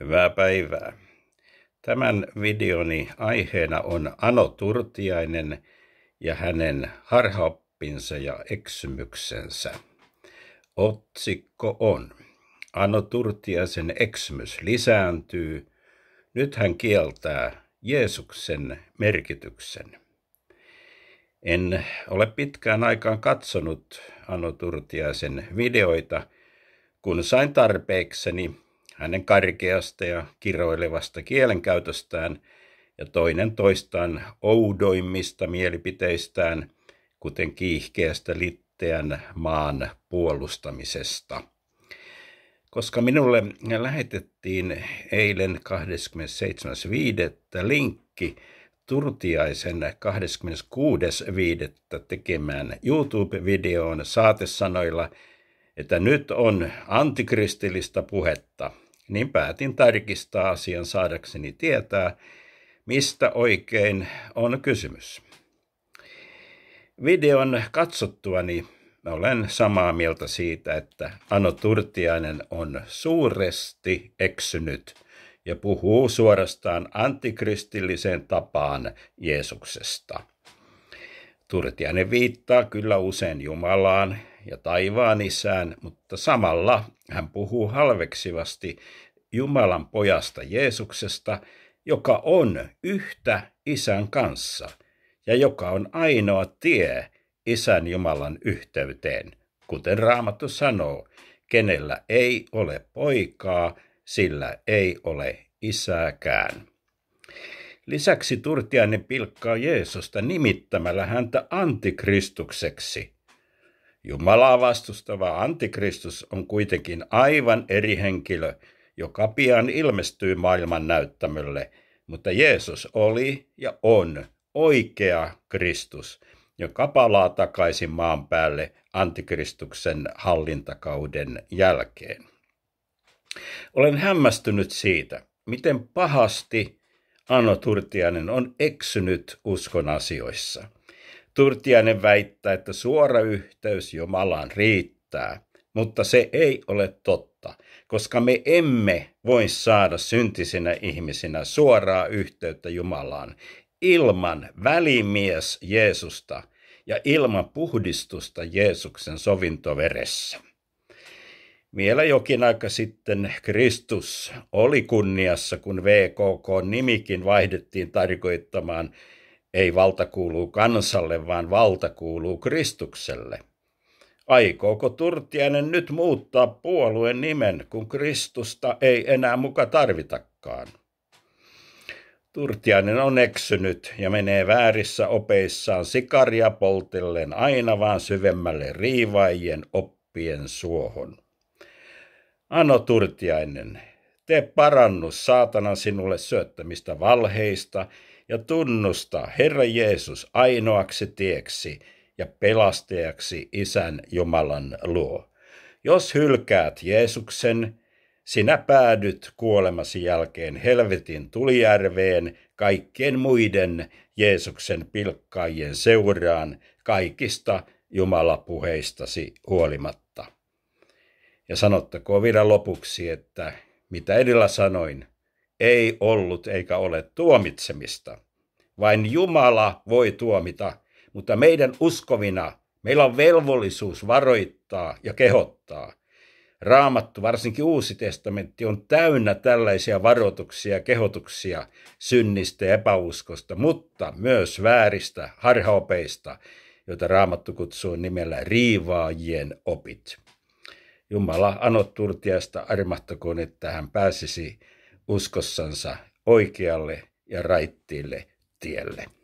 Hyvää päivää. Tämän videoni aiheena on Ano Turtiainen ja hänen harhaoppinsa ja eksymyksensä. Otsikko on Ano Turtiaisen eksymys lisääntyy. Nyt hän kieltää Jeesuksen merkityksen. En ole pitkään aikaan katsonut Ano Turtiaisen videoita, kun sain tarpeekseni hänen karkeasta ja kiroilevasta kielenkäytöstään ja toinen toistaan oudoimmista mielipiteistään, kuten kiihkeästä litteän maan puolustamisesta. Koska minulle lähetettiin eilen 27.5. linkki Turtiaisen 26.5. tekemään YouTube-videoon saatesanoilla, että nyt on antikristillistä puhetta – niin päätin tarkistaa asian saadakseni tietää, mistä oikein on kysymys. Videon katsottuani olen samaa mieltä siitä, että Ano Turtiainen on suuresti eksynyt ja puhuu suorastaan antikristilliseen tapaan Jeesuksesta – Turtiainen viittaa kyllä usein Jumalaan ja taivaan isään, mutta samalla hän puhuu halveksivasti Jumalan pojasta Jeesuksesta, joka on yhtä isän kanssa ja joka on ainoa tie isän Jumalan yhteyteen. Kuten Raamattu sanoo, kenellä ei ole poikaa, sillä ei ole isääkään. Lisäksi Turtiainen pilkkaa Jeesusta nimittämällä häntä antikristukseksi. Jumalaa vastustava antikristus on kuitenkin aivan eri henkilö, joka pian ilmestyy maailman näyttämölle, mutta Jeesus oli ja on oikea Kristus, joka palaa takaisin maan päälle antikristuksen hallintakauden jälkeen. Olen hämmästynyt siitä, miten pahasti Anno Turtiainen on eksynyt uskon asioissa. Turtiainen väittää, että suora yhteys Jumalaan riittää, mutta se ei ole totta, koska me emme voi saada syntisinä ihmisinä suoraa yhteyttä Jumalaan ilman välimies Jeesusta ja ilman puhdistusta Jeesuksen sovintoveressä. Vielä jokin aika sitten Kristus oli kunniassa, kun VKK-nimikin vaihdettiin tarkoittamaan ei valta kuuluu kansalle, vaan valta kuuluu Kristukselle. Aikooko Turtiainen nyt muuttaa puolueen nimen, kun Kristusta ei enää muka tarvitakaan? Turtiainen on eksynyt ja menee väärissä opeissaan sikaria poltellen aina vaan syvemmälle riivaajien oppien suohon. Anno Turtiainen, tee parannus saatanan sinulle syöttämistä valheista ja tunnusta Herra Jeesus ainoaksi tieksi ja pelastajaksi Isän Jumalan luo. Jos hylkäät Jeesuksen, sinä päädyt kuolemasi jälkeen helvetin tulijärveen kaikkien muiden Jeesuksen pilkkaajien seuraan kaikista Jumalapuheistasi huolimatta. Ja sanottakoon vielä lopuksi, että mitä edellä sanoin, ei ollut eikä ole tuomitsemista. Vain Jumala voi tuomita, mutta meidän uskovina meillä on velvollisuus varoittaa ja kehottaa. Raamattu, varsinkin Uusi testamentti, on täynnä tällaisia varoituksia ja kehotuksia synnistä ja epäuskosta, mutta myös vääristä harhaopeista, joita Raamattu kutsuu nimellä riivaajien opit. Jumala anot Turtiaista armahtakoon, että hän pääsisi uskossansa oikealle ja raittiille tielle.